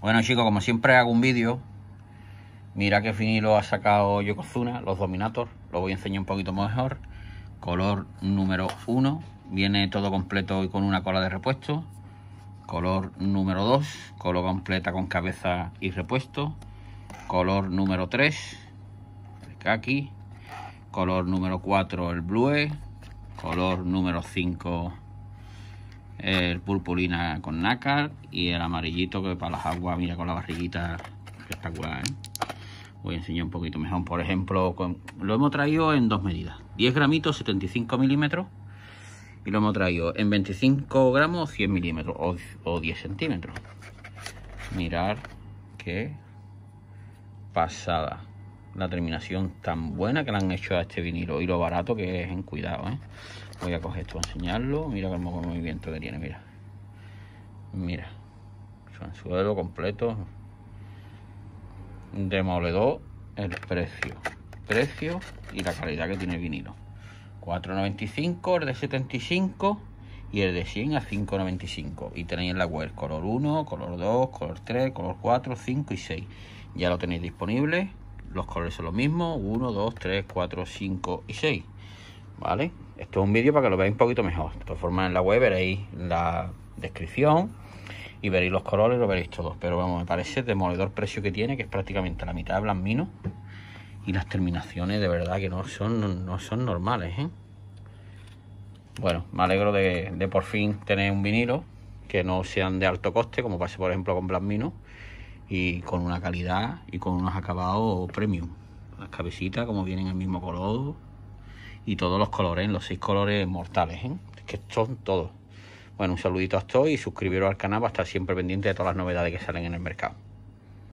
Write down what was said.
Bueno chicos, como siempre hago un vídeo, mira que finilo ha sacado Yokozuna, los Dominator, lo voy a enseñar un poquito mejor. Color número 1, viene todo completo y con una cola de repuesto. Color número 2, Color completa con cabeza y repuesto. Color número 3, el kaki. Color número 4, el blue. Color número 5, el purpurina con nácar y el amarillito que para las aguas, mira con la barriguita espectacular. ¿eh? Voy a enseñar un poquito mejor. Por ejemplo, lo hemos traído en dos medidas. 10 gramitos, 75 milímetros. Y lo hemos traído en 25 gramos, 100 milímetros o, 10 centímetros. Mirar qué pasada la terminación tan buena que le han hecho a este vinilo y lo barato que es en cuidado, ¿eh? Voy a coger esto a enseñarlo. Mira el movimiento que tiene, mira. Mira. Suelo completo. Demoledor. El precio. Precio y la calidad que tiene el vinilo. 4.95, el de 75 y el de 100 a 5.95 y tenéis en la web color 1, color 2, color 3, color 4, 5 y 6 ya lo tenéis disponible los colores son los mismos, 1, 2, 3, 4, 5 y 6, ¿vale? Esto es un vídeo para que lo veáis un poquito mejor. De todas en la web veréis la descripción y veréis los colores, lo veréis todos. Pero vamos, me parece demoledor precio que tiene, que es prácticamente la mitad de blanmino. Y las terminaciones de verdad que no son, no, son normales, ¿eh? Bueno, me alegro de, de, por fin tener un vinilo que no sean de alto coste, como pase por ejemplo con Blasmino y con una calidad y con unos acabados premium. Las cabecitas como vienen el mismo color y todos los colores, los seis colores mortales, ¿eh? que son todos. Bueno, un saludito a todos y suscribiros al canal para estar siempre pendiente de todas las novedades que salen en el mercado.